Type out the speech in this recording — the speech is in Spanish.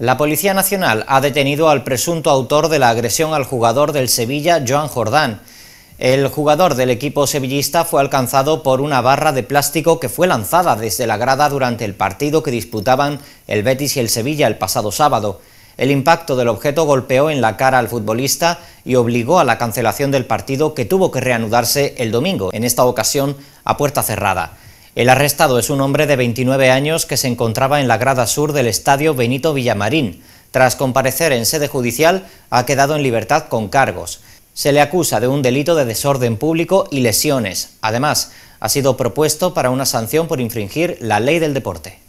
La Policía Nacional ha detenido al presunto autor de la agresión al jugador del Sevilla, Joan Jordán. El jugador del equipo sevillista fue alcanzado por una barra de plástico que fue lanzada desde la grada durante el partido que disputaban el Betis y el Sevilla el pasado sábado. El impacto del objeto golpeó en la cara al futbolista y obligó a la cancelación del partido que tuvo que reanudarse el domingo, en esta ocasión a puerta cerrada. El arrestado es un hombre de 29 años que se encontraba en la grada sur del estadio Benito Villamarín. Tras comparecer en sede judicial, ha quedado en libertad con cargos. Se le acusa de un delito de desorden público y lesiones. Además, ha sido propuesto para una sanción por infringir la ley del deporte.